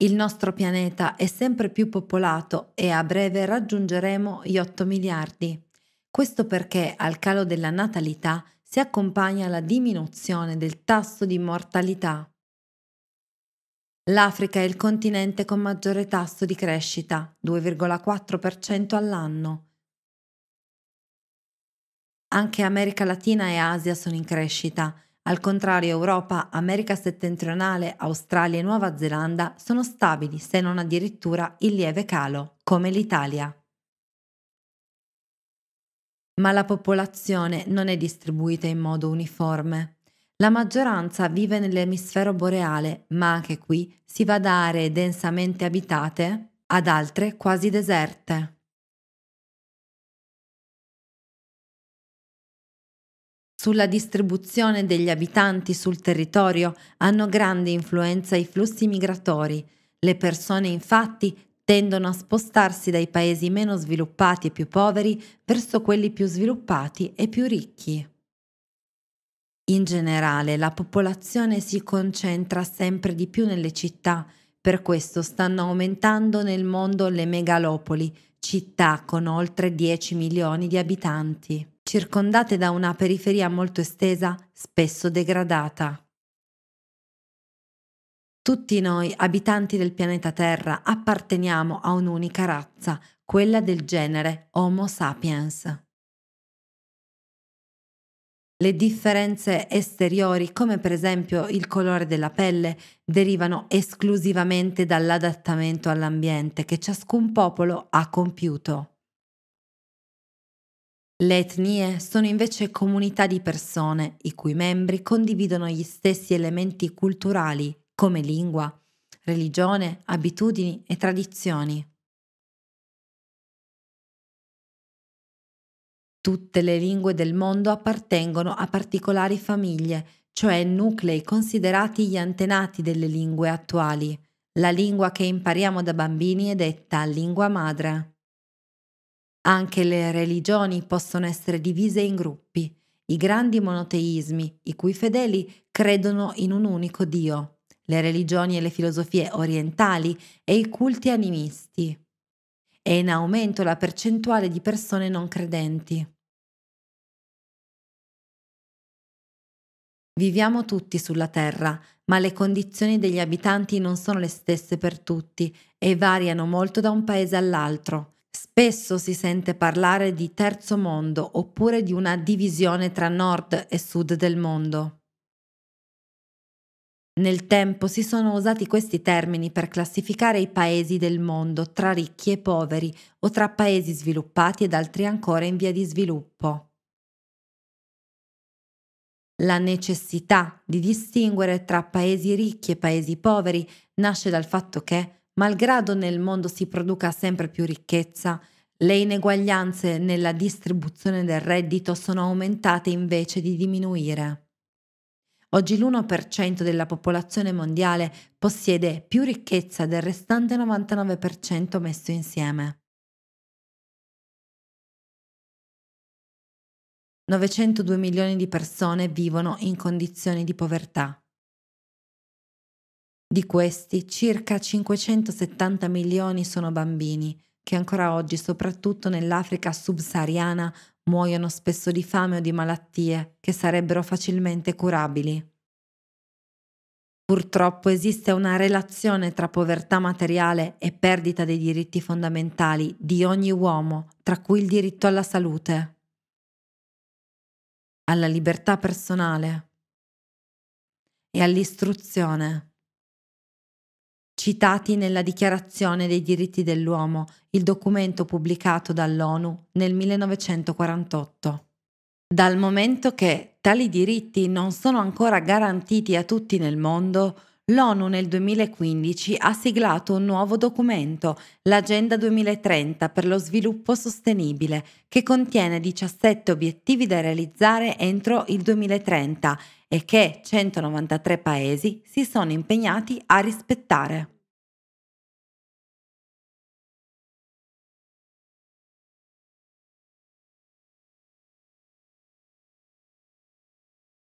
Il nostro pianeta è sempre più popolato e a breve raggiungeremo gli 8 miliardi. Questo perché al calo della natalità si accompagna la diminuzione del tasso di mortalità. L'Africa è il continente con maggiore tasso di crescita, 2,4% all'anno. Anche America Latina e Asia sono in crescita, al contrario, Europa, America settentrionale, Australia e Nuova Zelanda sono stabili, se non addirittura in lieve calo, come l'Italia. Ma la popolazione non è distribuita in modo uniforme. La maggioranza vive nell'emisfero boreale, ma anche qui si va da aree densamente abitate ad altre quasi deserte. Sulla distribuzione degli abitanti sul territorio hanno grande influenza i flussi migratori. Le persone infatti tendono a spostarsi dai paesi meno sviluppati e più poveri verso quelli più sviluppati e più ricchi. In generale la popolazione si concentra sempre di più nelle città, per questo stanno aumentando nel mondo le megalopoli, città con oltre 10 milioni di abitanti circondate da una periferia molto estesa, spesso degradata. Tutti noi, abitanti del pianeta Terra, apparteniamo a un'unica razza, quella del genere Homo sapiens. Le differenze esteriori, come per esempio il colore della pelle, derivano esclusivamente dall'adattamento all'ambiente che ciascun popolo ha compiuto. Le etnie sono invece comunità di persone i cui membri condividono gli stessi elementi culturali come lingua, religione, abitudini e tradizioni. Tutte le lingue del mondo appartengono a particolari famiglie, cioè nuclei considerati gli antenati delle lingue attuali. La lingua che impariamo da bambini è detta lingua madre. Anche le religioni possono essere divise in gruppi, i grandi monoteismi, i cui fedeli credono in un unico Dio, le religioni e le filosofie orientali e i culti animisti. È in aumento la percentuale di persone non credenti. Viviamo tutti sulla Terra, ma le condizioni degli abitanti non sono le stesse per tutti e variano molto da un paese all'altro. Spesso si sente parlare di terzo mondo oppure di una divisione tra nord e sud del mondo. Nel tempo si sono usati questi termini per classificare i paesi del mondo tra ricchi e poveri o tra paesi sviluppati ed altri ancora in via di sviluppo. La necessità di distinguere tra paesi ricchi e paesi poveri nasce dal fatto che, Malgrado nel mondo si produca sempre più ricchezza, le ineguaglianze nella distribuzione del reddito sono aumentate invece di diminuire. Oggi l'1% della popolazione mondiale possiede più ricchezza del restante 99% messo insieme. 902 milioni di persone vivono in condizioni di povertà. Di questi, circa 570 milioni sono bambini, che ancora oggi, soprattutto nell'Africa subsahariana, muoiono spesso di fame o di malattie che sarebbero facilmente curabili. Purtroppo esiste una relazione tra povertà materiale e perdita dei diritti fondamentali di ogni uomo, tra cui il diritto alla salute, alla libertà personale e all'istruzione citati nella Dichiarazione dei diritti dell'uomo, il documento pubblicato dall'ONU nel 1948. Dal momento che tali diritti non sono ancora garantiti a tutti nel mondo, l'ONU nel 2015 ha siglato un nuovo documento, l'Agenda 2030 per lo sviluppo sostenibile, che contiene 17 obiettivi da realizzare entro il 2030 e che 193 Paesi si sono impegnati a rispettare.